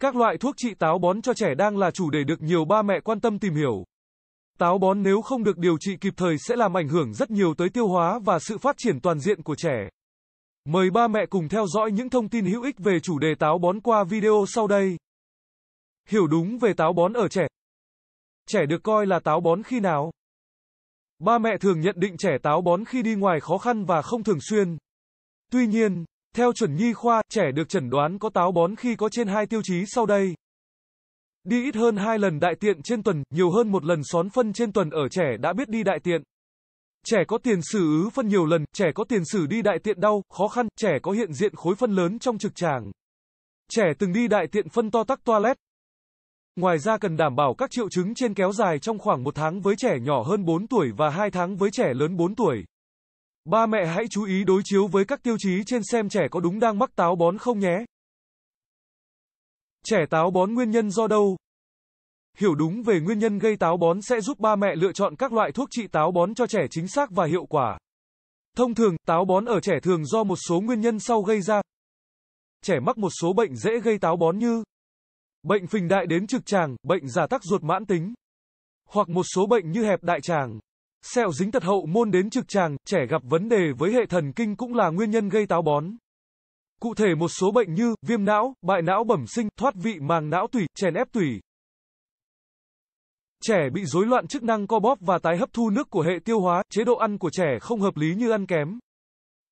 Các loại thuốc trị táo bón cho trẻ đang là chủ đề được nhiều ba mẹ quan tâm tìm hiểu. Táo bón nếu không được điều trị kịp thời sẽ làm ảnh hưởng rất nhiều tới tiêu hóa và sự phát triển toàn diện của trẻ. Mời ba mẹ cùng theo dõi những thông tin hữu ích về chủ đề táo bón qua video sau đây. Hiểu đúng về táo bón ở trẻ. Trẻ được coi là táo bón khi nào? Ba mẹ thường nhận định trẻ táo bón khi đi ngoài khó khăn và không thường xuyên. Tuy nhiên, theo chuẩn nhi khoa, trẻ được chẩn đoán có táo bón khi có trên hai tiêu chí sau đây. Đi ít hơn hai lần đại tiện trên tuần, nhiều hơn một lần xón phân trên tuần ở trẻ đã biết đi đại tiện. Trẻ có tiền sử ứ phân nhiều lần, trẻ có tiền sử đi đại tiện đau, khó khăn, trẻ có hiện diện khối phân lớn trong trực tràng. Trẻ từng đi đại tiện phân to tắc toilet, Ngoài ra cần đảm bảo các triệu chứng trên kéo dài trong khoảng 1 tháng với trẻ nhỏ hơn 4 tuổi và 2 tháng với trẻ lớn 4 tuổi. Ba mẹ hãy chú ý đối chiếu với các tiêu chí trên xem trẻ có đúng đang mắc táo bón không nhé. Trẻ táo bón nguyên nhân do đâu? Hiểu đúng về nguyên nhân gây táo bón sẽ giúp ba mẹ lựa chọn các loại thuốc trị táo bón cho trẻ chính xác và hiệu quả. Thông thường, táo bón ở trẻ thường do một số nguyên nhân sau gây ra. Trẻ mắc một số bệnh dễ gây táo bón như bệnh phình đại đến trực tràng, bệnh giả tắc ruột mãn tính, hoặc một số bệnh như hẹp đại tràng. Sẹo dính tật hậu môn đến trực tràng, trẻ gặp vấn đề với hệ thần kinh cũng là nguyên nhân gây táo bón. Cụ thể một số bệnh như viêm não, bại não bẩm sinh, thoát vị màng não tủy, chèn ép tủy. Trẻ bị rối loạn chức năng co bóp và tái hấp thu nước của hệ tiêu hóa, chế độ ăn của trẻ không hợp lý như ăn kém.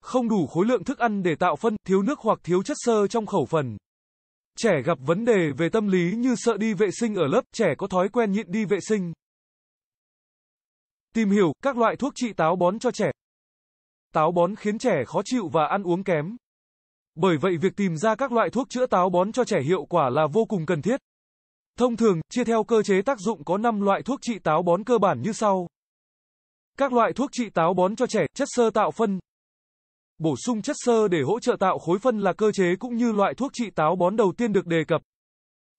Không đủ khối lượng thức ăn để tạo phân, thiếu nước hoặc thiếu chất xơ trong khẩu phần. Trẻ gặp vấn đề về tâm lý như sợ đi vệ sinh ở lớp, trẻ có thói quen nhịn đi vệ sinh. Tìm hiểu các loại thuốc trị táo bón cho trẻ. Táo bón khiến trẻ khó chịu và ăn uống kém. Bởi vậy việc tìm ra các loại thuốc chữa táo bón cho trẻ hiệu quả là vô cùng cần thiết. Thông thường, chia theo cơ chế tác dụng có 5 loại thuốc trị táo bón cơ bản như sau. Các loại thuốc trị táo bón cho trẻ, chất sơ tạo phân, Bổ sung chất xơ để hỗ trợ tạo khối phân là cơ chế cũng như loại thuốc trị táo bón đầu tiên được đề cập.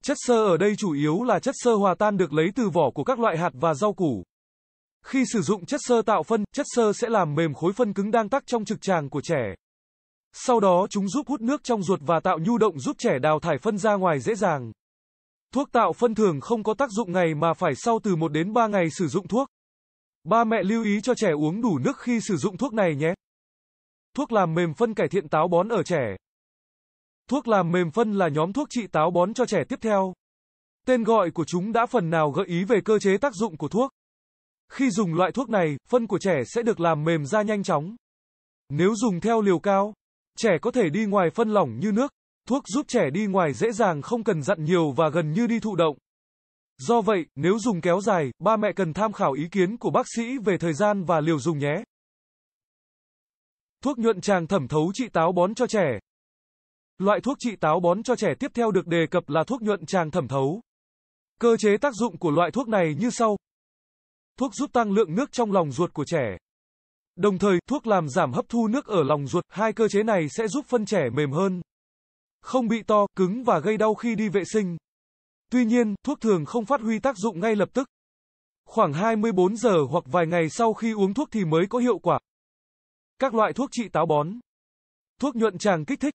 Chất xơ ở đây chủ yếu là chất xơ hòa tan được lấy từ vỏ của các loại hạt và rau củ. Khi sử dụng chất xơ tạo phân, chất xơ sẽ làm mềm khối phân cứng đang tắc trong trực tràng của trẻ. Sau đó chúng giúp hút nước trong ruột và tạo nhu động giúp trẻ đào thải phân ra ngoài dễ dàng. Thuốc tạo phân thường không có tác dụng ngày mà phải sau từ 1 đến 3 ngày sử dụng thuốc. Ba mẹ lưu ý cho trẻ uống đủ nước khi sử dụng thuốc này nhé. Thuốc làm mềm phân cải thiện táo bón ở trẻ. Thuốc làm mềm phân là nhóm thuốc trị táo bón cho trẻ tiếp theo. Tên gọi của chúng đã phần nào gợi ý về cơ chế tác dụng của thuốc. Khi dùng loại thuốc này, phân của trẻ sẽ được làm mềm ra nhanh chóng. Nếu dùng theo liều cao, trẻ có thể đi ngoài phân lỏng như nước. Thuốc giúp trẻ đi ngoài dễ dàng không cần dặn nhiều và gần như đi thụ động. Do vậy, nếu dùng kéo dài, ba mẹ cần tham khảo ý kiến của bác sĩ về thời gian và liều dùng nhé. Thuốc nhuận tràng thẩm thấu trị táo bón cho trẻ. Loại thuốc trị táo bón cho trẻ tiếp theo được đề cập là thuốc nhuận tràng thẩm thấu. Cơ chế tác dụng của loại thuốc này như sau. Thuốc giúp tăng lượng nước trong lòng ruột của trẻ. Đồng thời, thuốc làm giảm hấp thu nước ở lòng ruột, hai cơ chế này sẽ giúp phân trẻ mềm hơn, không bị to, cứng và gây đau khi đi vệ sinh. Tuy nhiên, thuốc thường không phát huy tác dụng ngay lập tức. Khoảng 24 giờ hoặc vài ngày sau khi uống thuốc thì mới có hiệu quả. Các loại thuốc trị táo bón. Thuốc nhuận tràng kích thích.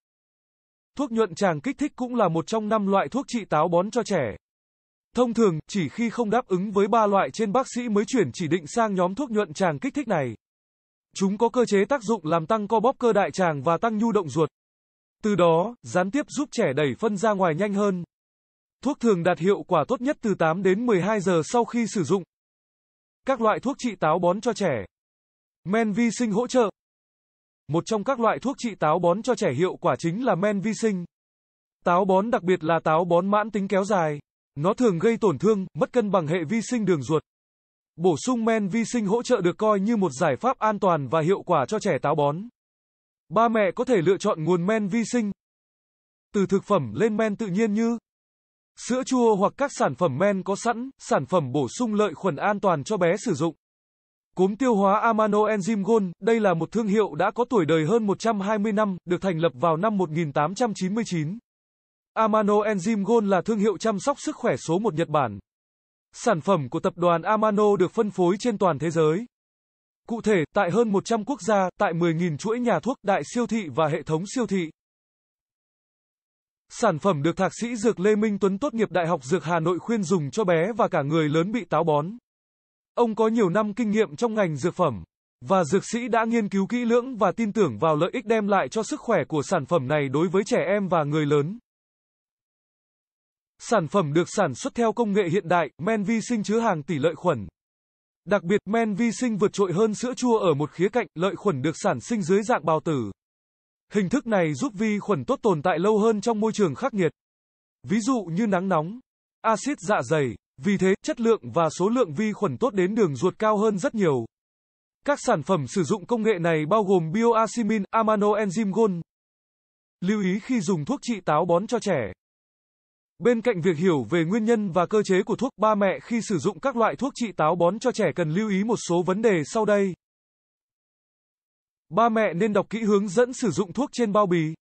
Thuốc nhuận tràng kích thích cũng là một trong năm loại thuốc trị táo bón cho trẻ. Thông thường, chỉ khi không đáp ứng với ba loại trên bác sĩ mới chuyển chỉ định sang nhóm thuốc nhuận tràng kích thích này. Chúng có cơ chế tác dụng làm tăng co bóp cơ đại tràng và tăng nhu động ruột. Từ đó, gián tiếp giúp trẻ đẩy phân ra ngoài nhanh hơn. Thuốc thường đạt hiệu quả tốt nhất từ 8 đến 12 giờ sau khi sử dụng. Các loại thuốc trị táo bón cho trẻ. Men vi sinh hỗ trợ. Một trong các loại thuốc trị táo bón cho trẻ hiệu quả chính là men vi sinh. Táo bón đặc biệt là táo bón mãn tính kéo dài. Nó thường gây tổn thương, mất cân bằng hệ vi sinh đường ruột. Bổ sung men vi sinh hỗ trợ được coi như một giải pháp an toàn và hiệu quả cho trẻ táo bón. Ba mẹ có thể lựa chọn nguồn men vi sinh. Từ thực phẩm lên men tự nhiên như sữa chua hoặc các sản phẩm men có sẵn, sản phẩm bổ sung lợi khuẩn an toàn cho bé sử dụng. Cúm tiêu hóa Amano Enzyme Gold, đây là một thương hiệu đã có tuổi đời hơn 120 năm, được thành lập vào năm 1899. Amano Enzyme Gold là thương hiệu chăm sóc sức khỏe số 1 Nhật Bản. Sản phẩm của tập đoàn Amano được phân phối trên toàn thế giới. Cụ thể, tại hơn 100 quốc gia, tại 10.000 chuỗi nhà thuốc, đại siêu thị và hệ thống siêu thị. Sản phẩm được thạc sĩ dược Lê Minh Tuấn tốt nghiệp Đại học Dược Hà Nội khuyên dùng cho bé và cả người lớn bị táo bón. Ông có nhiều năm kinh nghiệm trong ngành dược phẩm, và dược sĩ đã nghiên cứu kỹ lưỡng và tin tưởng vào lợi ích đem lại cho sức khỏe của sản phẩm này đối với trẻ em và người lớn. Sản phẩm được sản xuất theo công nghệ hiện đại, men vi sinh chứa hàng tỷ lợi khuẩn. Đặc biệt, men vi sinh vượt trội hơn sữa chua ở một khía cạnh, lợi khuẩn được sản sinh dưới dạng bào tử. Hình thức này giúp vi khuẩn tốt tồn tại lâu hơn trong môi trường khắc nghiệt. Ví dụ như nắng nóng, axit dạ dày, vì thế, chất lượng và số lượng vi khuẩn tốt đến đường ruột cao hơn rất nhiều. Các sản phẩm sử dụng công nghệ này bao gồm bioacimin, amano enzyme Gold. Lưu ý khi dùng thuốc trị táo bón cho trẻ. Bên cạnh việc hiểu về nguyên nhân và cơ chế của thuốc, ba mẹ khi sử dụng các loại thuốc trị táo bón cho trẻ cần lưu ý một số vấn đề sau đây. Ba mẹ nên đọc kỹ hướng dẫn sử dụng thuốc trên bao bì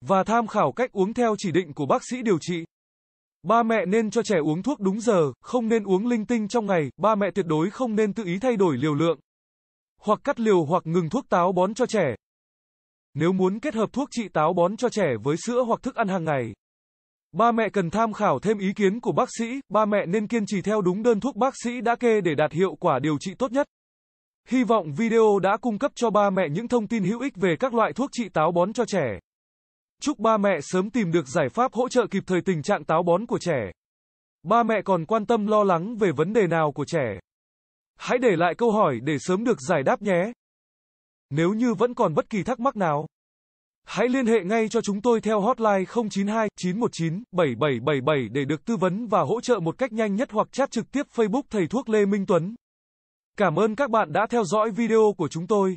và tham khảo cách uống theo chỉ định của bác sĩ điều trị. Ba mẹ nên cho trẻ uống thuốc đúng giờ, không nên uống linh tinh trong ngày, ba mẹ tuyệt đối không nên tự ý thay đổi liều lượng. Hoặc cắt liều hoặc ngừng thuốc táo bón cho trẻ. Nếu muốn kết hợp thuốc trị táo bón cho trẻ với sữa hoặc thức ăn hàng ngày, ba mẹ cần tham khảo thêm ý kiến của bác sĩ, ba mẹ nên kiên trì theo đúng đơn thuốc bác sĩ đã kê để đạt hiệu quả điều trị tốt nhất. Hy vọng video đã cung cấp cho ba mẹ những thông tin hữu ích về các loại thuốc trị táo bón cho trẻ. Chúc ba mẹ sớm tìm được giải pháp hỗ trợ kịp thời tình trạng táo bón của trẻ. Ba mẹ còn quan tâm lo lắng về vấn đề nào của trẻ? Hãy để lại câu hỏi để sớm được giải đáp nhé. Nếu như vẫn còn bất kỳ thắc mắc nào, hãy liên hệ ngay cho chúng tôi theo hotline 092 919 7777 để được tư vấn và hỗ trợ một cách nhanh nhất hoặc chat trực tiếp Facebook thầy thuốc Lê Minh Tuấn. Cảm ơn các bạn đã theo dõi video của chúng tôi.